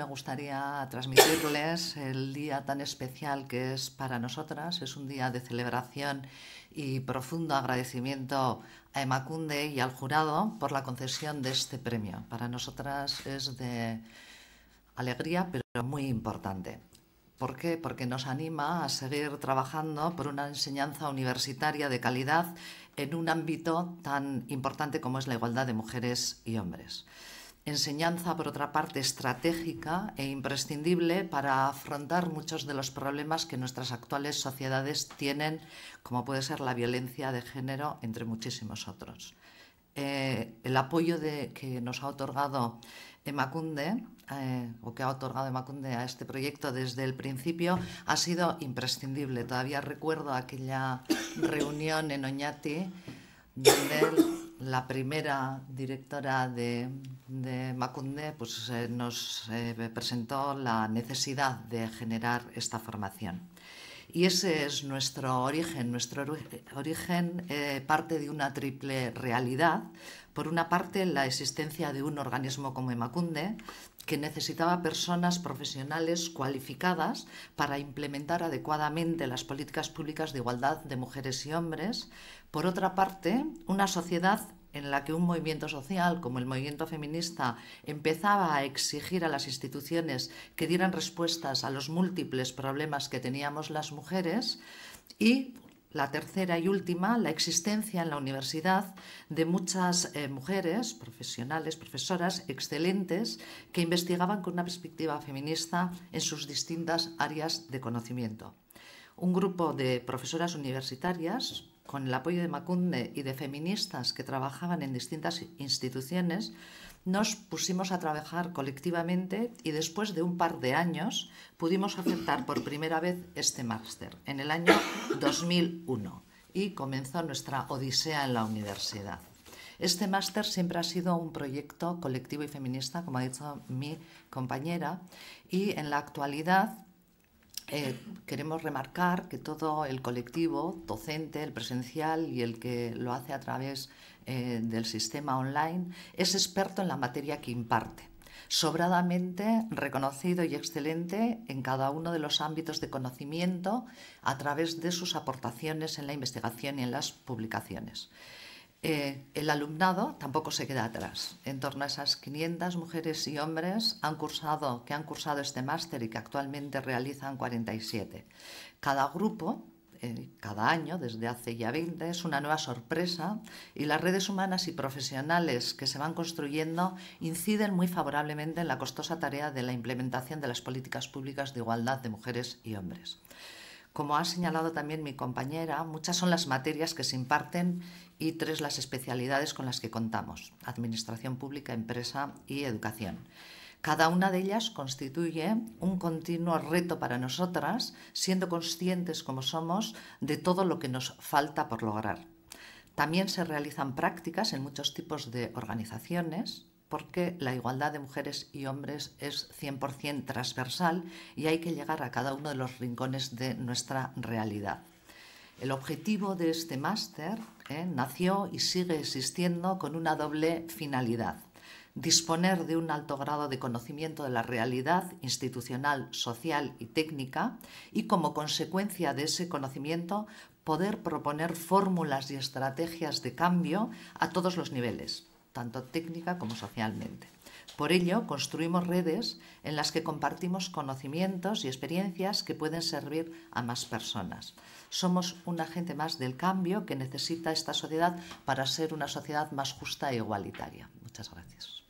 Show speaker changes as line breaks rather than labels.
Me gustaría transmitirles el día tan especial que es para nosotras. Es un día de celebración y profundo agradecimiento a Emacunde y al jurado por la concesión de este premio. Para nosotras es de alegría, pero muy importante. ¿Por qué? Porque nos anima a seguir trabajando por una enseñanza universitaria de calidad en un ámbito tan importante como es la igualdad de mujeres y hombres enseñanza, por otra parte, estratégica e imprescindible para afrontar muchos de los problemas que nuestras actuales sociedades tienen, como puede ser la violencia de género, entre muchísimos otros. Eh, el apoyo de, que nos ha otorgado Emacunde, eh, o que ha otorgado Emacunde a este proyecto desde el principio, ha sido imprescindible. Todavía recuerdo aquella reunión en Oñati donde la primera directora de, de Macunde pues, eh, nos eh, presentó la necesidad de generar esta formación. Y ese es nuestro origen. Nuestro origen eh, parte de una triple realidad. Por una parte, la existencia de un organismo como Emacunde, que necesitaba personas profesionales cualificadas para implementar adecuadamente las políticas públicas de igualdad de mujeres y hombres. Por otra parte, una sociedad en la que un movimiento social como el movimiento feminista empezaba a exigir a las instituciones que dieran respuestas a los múltiples problemas que teníamos las mujeres y la tercera y última, la existencia en la universidad de muchas eh, mujeres profesionales, profesoras excelentes que investigaban con una perspectiva feminista en sus distintas áreas de conocimiento. Un grupo de profesoras universitarias, con el apoyo de Macunde y de feministas que trabajaban en distintas instituciones, nos pusimos a trabajar colectivamente y después de un par de años pudimos aceptar por primera vez este máster, en el año 2001, y comenzó nuestra odisea en la universidad. Este máster siempre ha sido un proyecto colectivo y feminista, como ha dicho mi compañera, y en la actualidad eh, queremos remarcar que todo el colectivo docente, el presencial y el que lo hace a través eh, del sistema online es experto en la materia que imparte sobradamente reconocido y excelente en cada uno de los ámbitos de conocimiento a través de sus aportaciones en la investigación y en las publicaciones. Eh, el alumnado tampoco se queda atrás. En torno a esas 500 mujeres y hombres han cursado, que han cursado este máster y que actualmente realizan 47. Cada grupo, eh, cada año, desde hace ya 20, es una nueva sorpresa y las redes humanas y profesionales que se van construyendo inciden muy favorablemente en la costosa tarea de la implementación de las políticas públicas de igualdad de mujeres y hombres. Como ha señalado también mi compañera, muchas son las materias que se imparten y tres las especialidades con las que contamos, Administración Pública, Empresa y Educación. Cada una de ellas constituye un continuo reto para nosotras, siendo conscientes como somos de todo lo que nos falta por lograr. También se realizan prácticas en muchos tipos de organizaciones, porque la igualdad de mujeres y hombres es 100% transversal y hay que llegar a cada uno de los rincones de nuestra realidad. El objetivo de este máster ¿eh? nació y sigue existiendo con una doble finalidad. Disponer de un alto grado de conocimiento de la realidad institucional, social y técnica y como consecuencia de ese conocimiento poder proponer fórmulas y estrategias de cambio a todos los niveles, tanto técnica como socialmente. Por ello, construimos redes en las que compartimos conocimientos y experiencias que pueden servir a más personas. Somos un agente más del cambio que necesita esta sociedad para ser una sociedad más justa e igualitaria. Muchas gracias.